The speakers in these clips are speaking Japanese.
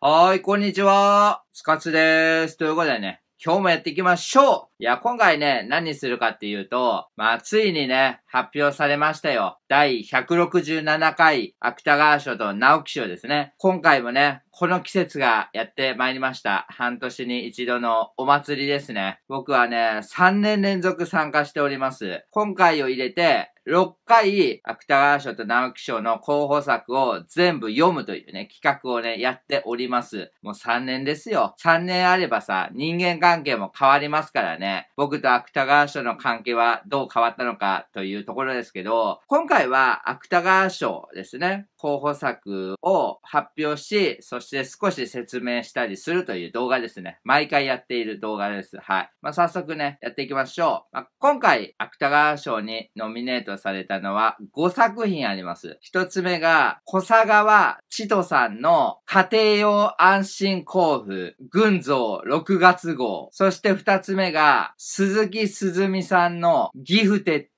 はーい、こんにちは。スカツです。ということでね、今日もやっていきましょういや、今回ね、何するかっていうと、まあ、ついにね、発表されましたよ。第167回、芥川賞と直木賞ですね。今回もね、この季節がやってまいりました。半年に一度のお祭りですね。僕はね、3年連続参加しております。今回を入れて、6回、芥川賞と直木賞の候補作を全部読むというね、企画をね、やっております。もう3年ですよ。3年あればさ、人間関係も変わりますからね。僕と芥川賞の関係はどう変わったのかというところですけど、今回は芥川賞ですね、候補作を発表し、そして少し説明したりするという動画ですね。毎回やっている動画です。はい。まあ、早速ね、やっていきましょう。まあ、今回、芥川賞にノミネートされたのは5作品あります。一つ目が、小佐川千とさんの家庭用安心交付、群像6月号。そして二つ目が、鈴木すずみさんのギフテッド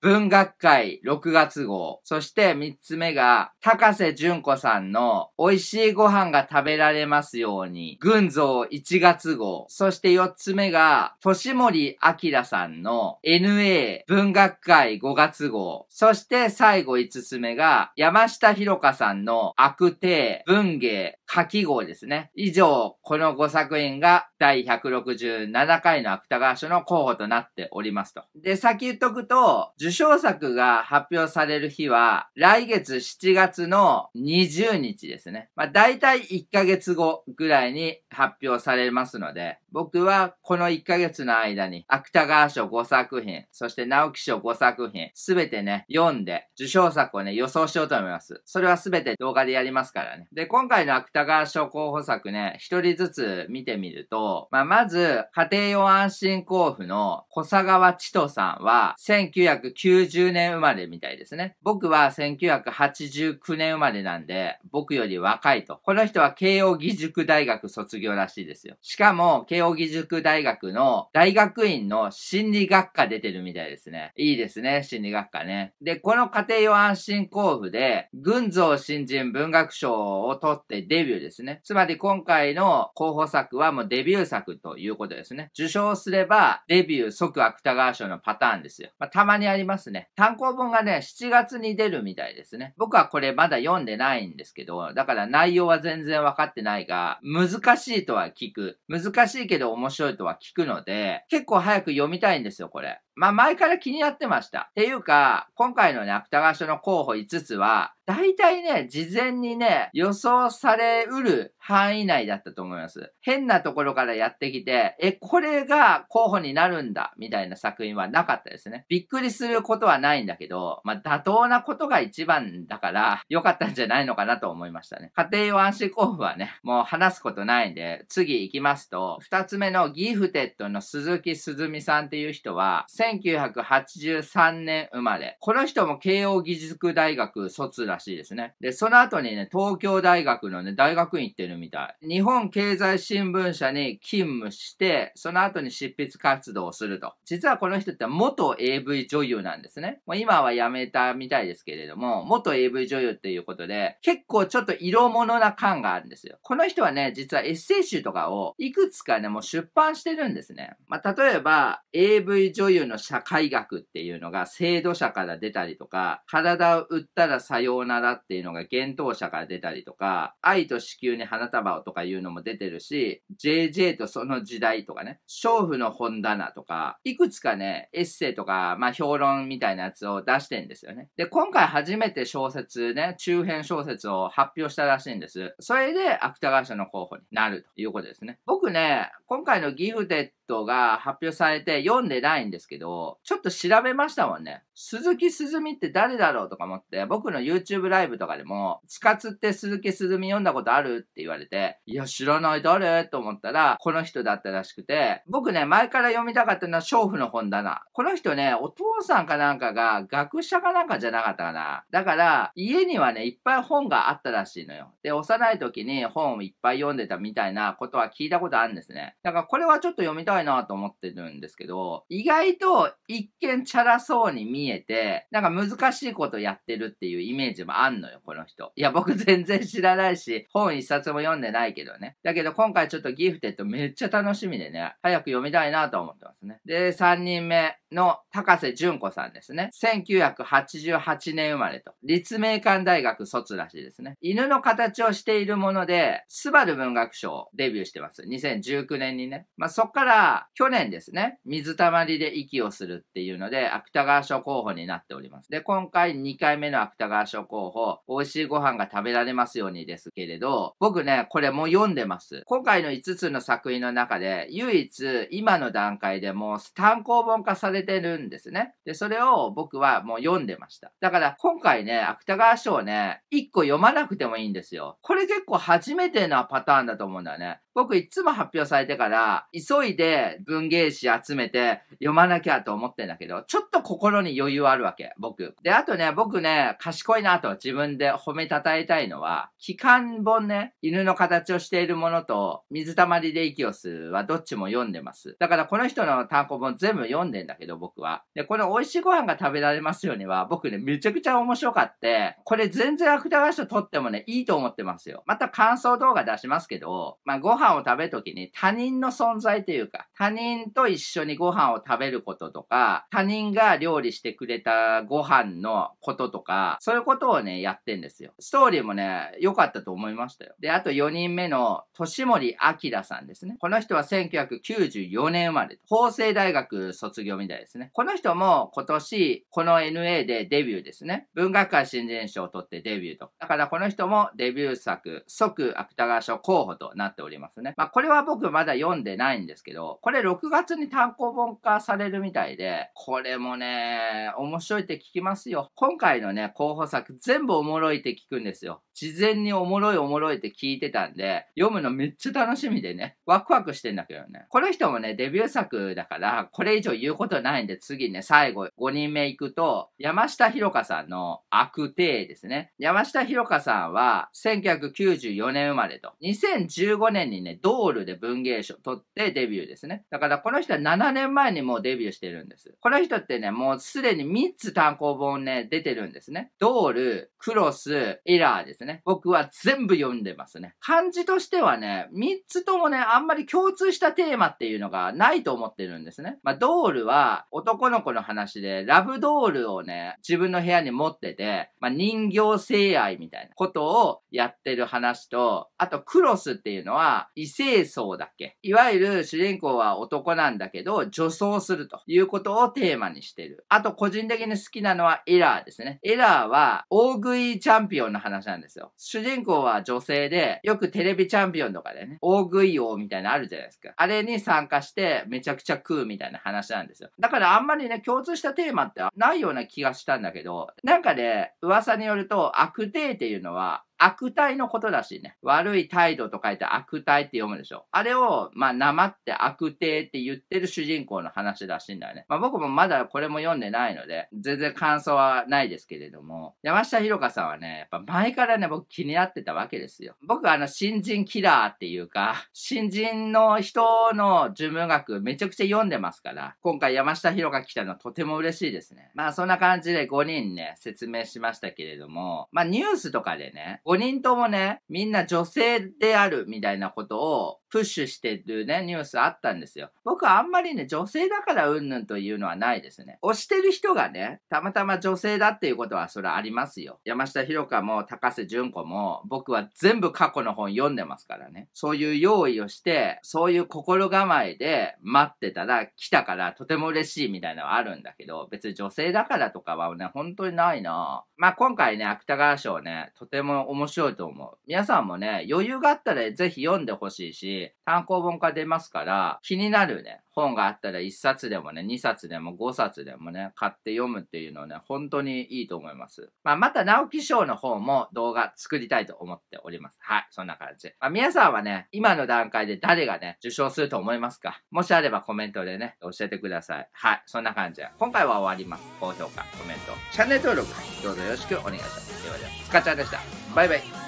文学会6月号、そして3つ目が、高瀬淳子さんの美味しいご飯が食べられますように、群像1月号、そして4つ目が、年森明さんの NA 文学会5月号、そして最後5つ目が、山下博香さんの悪帝文芸かき号ですね。以上、この5作品が第167回の芥川賞の候補となっておりますと。で、先言っとくと、受賞作が発表される日は、来月7月の20日ですね。まあ、大体1ヶ月後ぐらいに発表されますので、僕はこの1ヶ月の間に芥川賞5作品、そして直木賞5作品、すべてね、読んで、受賞作をね、予想しようと思います。それはすべて動画でやりますからね。で、今回の芥川賞候補作ね、一人ずつ見てみると、まあ、まず、家庭用安心交付の小佐川千人さんは、1990年生まれみたいですね。僕は1989年生まれなんで、僕より若いと。この人は慶応義塾大学卒業らしいですよ。しかも、慶応尾義塾大学の大学院の心理学科出てるみたいですね。いいですね、心理学科ね。で、この家庭用安心交付で、群像新人文学賞を取ってデビューですね。つまり今回の候補作はもうデビュー作ということですね。受賞すれば、デビュー即芥川賞のパターンですよ。まあ、たまにありますね。単行本がね、7月に出るみたいですね。僕はこれまだ読んでないんですけど、だから内容は全然わかってないが、難しいとは聞く。難しいけど面白いとは聞くので、結構早く読みたいんですよ、これ。まあ、前から気になってました。っていうか、今回のね、芥川賞の候補5つは、大体ね、事前にね、予想されうる範囲内だったと思います。変なところからやってきて、え、これが候補になるんだ、みたいな作品はなかったですね。びっくりすることはないんだけど、まあ、妥当なことが一番だから、良かったんじゃないのかなと思いましたね。家庭用安心候補はね、もう話すことないんで、次行きますと、二つ目のギフテッドの鈴木すずみさんっていう人は、1983年生まれ。この人も慶応義塾大学卒だらしいですね。で、その後にね、東京大学のね、大学院行ってるみたい。日本経済新聞社に勤務して、その後に執筆活動をすると。実はこの人って元 AV 女優なんですね。もう今は辞めたみたいですけれども、元 AV 女優っていうことで、結構ちょっと色物な感があるんですよ。この人はね、実はエッセイ集とかをいくつかね、もう出版してるんですね。まあ、例えば、AV 女優の社会学っていうのが制度者から出たりとか、体を売ったら作用うだっていうのが幻冬舎から出たりとか、愛と子宮に花束をとかいうのも出てるし、JJ とその時代とかね、娼婦の本棚とか、いくつかね、エッセイとか、まあ、評論みたいなやつを出してんですよね。で、今回初めて小説ね、中編小説を発表したらしいんです。それで芥川賞の候補になるということですね。僕ね、今回のギフテッドが発表されて読んでないんですけど、ちょっと調べましたもんね。鈴木すずみって誰だろうとか思って、僕の YouTube YouTube ライブとかでも、地つって鈴木すみ読んだことあるって言われて、いや、知らない誰と思ったら、この人だったらしくて、僕ね、前から読みたかったのは、娼婦の本棚。この人ね、お父さんかなんかが、学者かなんかじゃなかったかな。だから、家にはね、いっぱい本があったらしいのよ。で、幼い時に本をいっぱい読んでたみたいなことは聞いたことあるんですね。だから、これはちょっと読みたいなと思ってるんですけど、意外と一見チャラそうに見えて、なんか難しいことやってるっていうイメージもあんのよ、この人。いや、僕全然知らないし、本一冊も読んでないけどね。だけど今回ちょっとギフテッドめっちゃ楽しみでね、早く読みたいなと思ってますね。で、3人目の高瀬淳子さんですね。1988年生まれと。立命館大学卒らしいですね。犬の形をしているもので、スバル文学賞デビューしてます。2019年にね。まあ、そっから去年ですね、水たまりで息をするっていうので、芥川賞候補になっております。で、今回2回目の芥川賞候補候補、美味しいご飯が食べられますようにですけれど、僕ね、これもう読んでます。今回の5つの作品の中で、唯一今の段階でもう単行本化されてるんですね。で、それを僕はもう読んでました。だから今回ね、芥川賞ね、1個読まなくてもいいんですよ。これ結構初めてなパターンだと思うんだよね。僕いつも発表されてから、急いで文芸誌集めて読まなきゃと思ってんだけど、ちょっと心に余裕あるわけ、僕。で、あとね、僕ね、賢いなと自分で褒めたたえたいのは、機関本ね、犬の形をしているものと、水たまりで息を吸うはどっちも読んでます。だからこの人の単行本全部読んでんだけど、僕は。で、この美味しいご飯が食べられますようには、僕ね、めちゃくちゃ面白かって、これ全然芥川賞取ってもね、いいと思ってますよ。また感想動画出しますけど、まあご飯飯を食べるときに他人の存在というか、他人と一緒にご飯を食べることとか、他人が料理してくれたご飯のこととか、そういうことをね、やってんですよ。ストーリーもね、良かったと思いましたよ。で、あと4人目の、年森明さんですね。この人は1994年生まれ。法政大学卒業みたいですね。この人も今年、この NA でデビューですね。文学界新人賞を取ってデビューと。だからこの人もデビュー作、即芥川賞候補となっております。ますね。まあ、これは僕まだ読んでないんですけど、これ6月に単行本化されるみたいで、これもね、面白いって聞きますよ。今回のね、候補作全部おもろいって聞くんですよ。事前におもろいおもろいって聞いてたんで、読むのめっちゃ楽しみでね、ワクワクしてんだけどね。この人もね、デビュー作だから、これ以上言うことないんで、次ね、最後5人目行くと、山下博香さんの悪帝ですね。山下博香さんは、1994年生まれと。2015年にね、ドールで文芸賞取ってデビューですね。だからこの人は7年前にもうデビューしてるんです。この人ってね、もうすでに3つ単行本ね、出てるんですね。ドール、クロス、エラーですね。僕は全部読んでますね。漢字としてはね、3つともね、あんまり共通したテーマっていうのがないと思ってるんですね。まあ、ドールは男の子の話で、ラブドールをね、自分の部屋に持ってて、まあ、人形性愛みたいなことをやってる話と、あとクロスっていうのは、異性層だけ。いわゆる主人公は男なんだけど、女装するということをテーマにしてる。あと、個人的に好きなのはエラーですね。エラーは、大食いチャンピオンの話なんですよ。主人公は女性で、よくテレビチャンピオンとかでね、大食い王みたいなのあるじゃないですか。あれに参加して、めちゃくちゃ食うみたいな話なんですよ。だからあんまりね、共通したテーマってないような気がしたんだけど、なんかね、噂によると、悪定っていうのは、悪態のことだしね。悪い態度と書いて悪態って読むでしょ。あれを、まあ、生って悪定って言ってる主人公の話らしいんだよね。まあ、僕もまだこれも読んでないので、全然感想はないですけれども、山下博香さんはね、やっぱ前からね、僕気になってたわけですよ。僕あの、新人キラーっていうか、新人の人の呪文学めちゃくちゃ読んでますから、今回山下博香来たのとても嬉しいですね。まあ、そんな感じで5人ね、説明しましたけれども、まあ、ニュースとかでね、5人ともね、みんな女性であるみたいなことをプッシュしてるね、ニュースあったんですよ。僕はあんまりね、女性だからうんぬんというのはないですね。推してる人がね、たまたま女性だっていうことはそれありますよ。山下博香も高瀬淳子も、僕は全部過去の本読んでますからね。そういう用意をして、そういう心構えで待ってたら来たからとても嬉しいみたいなのはあるんだけど、別に女性だからとかはね、本当にないなまあ今回ね、芥川賞ね、とても面面白いと思う。皆さんもね、余裕があったらぜひ読んでほしいし、単行本化出ますから、気になるね。本があったら1冊でもね、2冊でも5冊でもね、買って読むっていうのはね、本当にいいと思います。まあ、また直木賞の方も動画作りたいと思っております。はい、そんな感じ。まあ、皆さんはね、今の段階で誰がね、受賞すると思いますかもしあればコメントでね、教えてください。はい、そんな感じ今回は終わります。高評価、コメント、チャンネル登録、どうぞよろしくお願いします。ではでは、スカちゃんでした。バイバイ。